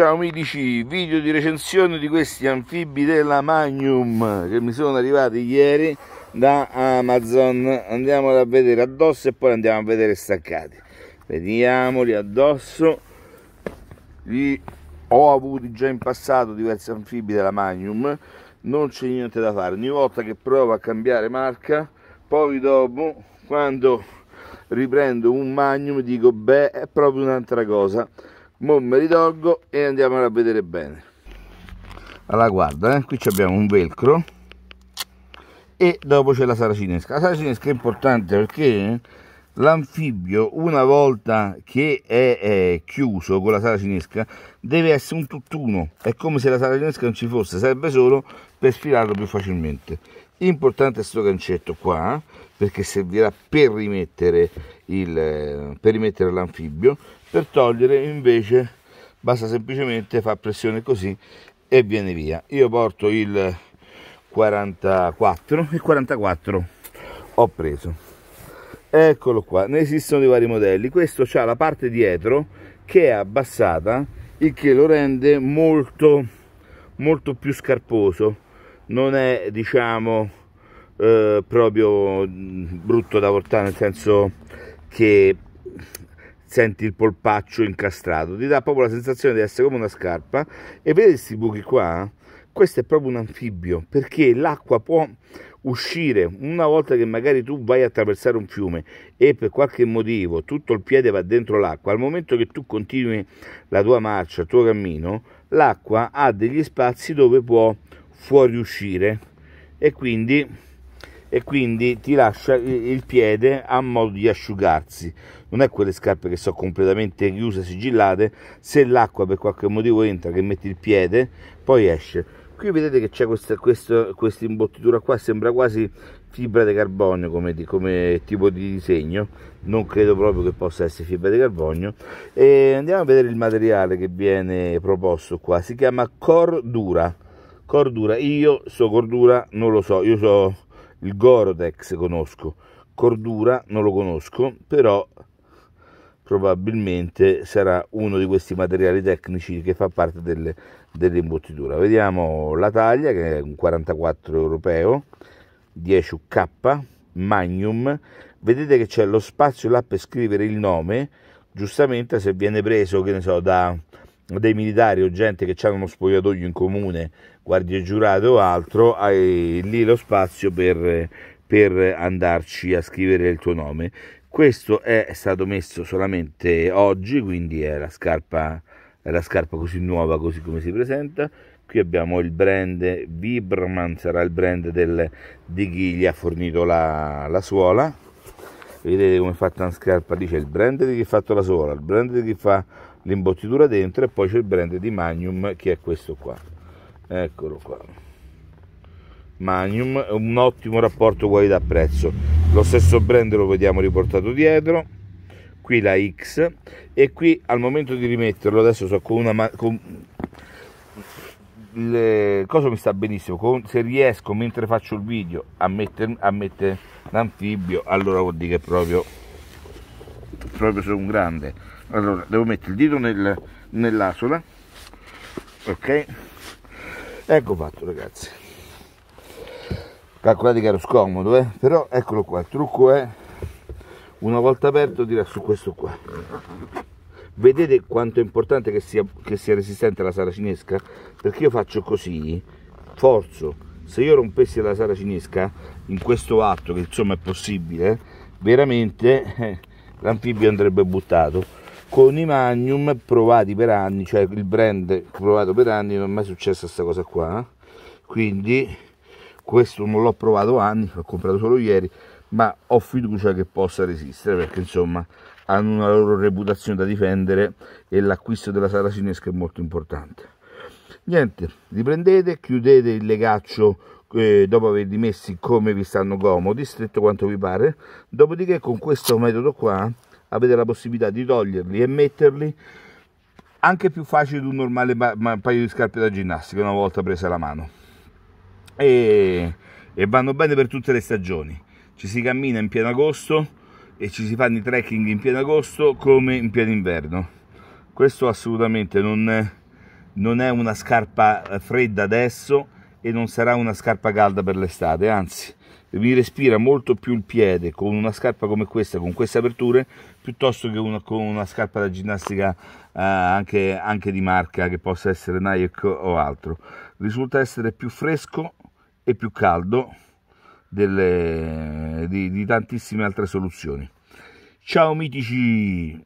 Ciao amici, video di recensione di questi anfibi della Magnum che mi sono arrivati ieri da Amazon. Andiamoli a vedere addosso e poi andiamo a vedere staccati. Vediamoli addosso. Li ho avuti già in passato diversi anfibi della Magnum, non c'è niente da fare. Ogni volta che provo a cambiare marca, poi dopo quando riprendo un Magnum dico beh, è proprio un'altra cosa Mo mi ritolgo e andiamo a vedere bene. Allora guarda, eh, qui abbiamo un velcro e dopo c'è la saracinesca. La saracinesca è importante perché l'anfibio una volta che è, è, chiuso con la saracinesca deve essere un tutt'uno, è come se la saracinesca non ci fosse, serve solo per sfilarlo più facilmente importante questo gancetto qua perché servirà per rimettere il per rimettere l'anfibio per togliere invece basta semplicemente far pressione così e viene via io porto il 44 il 44 ho preso eccolo qua ne esistono di vari modelli questo ha la parte dietro che è abbassata il che lo rende molto molto più scarposo non è diciamo eh, proprio mm, brutto da portare, nel senso che senti il polpaccio incastrato, ti dà proprio la sensazione di essere come una scarpa e vedi questi buchi qua? Questo è proprio un anfibio perché l'acqua può uscire una volta che magari tu vai a attraversare un fiume e per qualche motivo tutto il piede va dentro l'acqua, al momento che tu continui la tua marcia, il tuo cammino, l'acqua ha degli spazi dove può fuoriuscire e quindi e quindi ti lascia il piede a modo di asciugarsi non è quelle scarpe che sono completamente chiuse, sigillate se l'acqua per qualche motivo entra che metti il piede poi esce qui vedete che c'è questa, questa, questa, imbottitura qua sembra quasi fibra di carbonio come, come, tipo di disegno non credo proprio che possa essere fibra di carbonio e andiamo a vedere il materiale che viene proposto qua si chiama cordura cordura io so cordura non lo so io so il Gorodex conosco, Cordura non lo conosco, però probabilmente sarà uno di questi materiali tecnici che fa parte delle, dell'imbottitura. Vediamo la taglia che è un 44 europeo, 10 K, Magnum. Vedete che c'è lo spazio là per scrivere il nome, giustamente se viene preso, che ne so, da dei militari o gente che hanno uno spogliatoio in comune, guardie giurate o altro, hai lì lo spazio per, per andarci a scrivere il tuo nome. Questo è stato messo solamente oggi, quindi è la scarpa, è la scarpa così nuova, così come si presenta. Qui abbiamo il brand Vibraman, sarà il brand del, di chi gli ha fornito la, la suola. Vedete come è fatta una scarpa, Dice il brand di chi ha fatto la suola, il brand di chi fa l'imbottitura dentro e poi c'è il brand di Magnum che è questo qua eccolo qua Magnum un ottimo rapporto qualità prezzo lo stesso brand lo vediamo riportato dietro qui la X e qui al momento di rimetterlo adesso so con una con, il coso mi sta benissimo con, se riesco mentre faccio il video a mettere mette l'anfibio allora vuol dire che proprio proprio sono un grande allora devo mettere il dito nel, nell'asola ok ecco fatto ragazzi calcolate che ero scomodo eh? però eccolo qua il trucco è una volta aperto tira su questo qua vedete quanto è importante che sia, che sia resistente alla sara cinesca perché io faccio così forzo se io rompessi la sara cinesca in questo atto che insomma è possibile veramente eh, l'anfibio andrebbe buttato con i Magnum provati per anni, cioè il brand provato per anni, non è mai successa questa cosa qua, eh. quindi questo non l'ho provato anni, l'ho comprato solo ieri, ma ho fiducia che possa resistere perché insomma hanno una loro reputazione da difendere e l'acquisto della sala cinesca è molto importante. Niente, riprendete, chiudete il legaccio eh, dopo averli messi come vi stanno comodi, stretto quanto vi pare, dopodiché con questo metodo qua avete la possibilità di toglierli e metterli anche più facile di un normale pa- ma- paio di scarpe da ginnastica una volta presa la mano e, e vanno bene per tutte le stagioni ci si cammina in pieno agosto e ci si fanno i trekking in pieno agosto come in pieno inverno questo assolutamente non, non è una scarpa fredda adesso e non sarà una scarpa calda per l'estate anzi mi respira molto più il piede con una scarpa come questa, con queste aperture, piuttosto che una, con una scarpa da ginnastica eh, anche, anche, di marca, che possa essere Nike o altro. Risulta essere più fresco e più caldo delle, di, di tantissime altre soluzioni. Ciao mitici!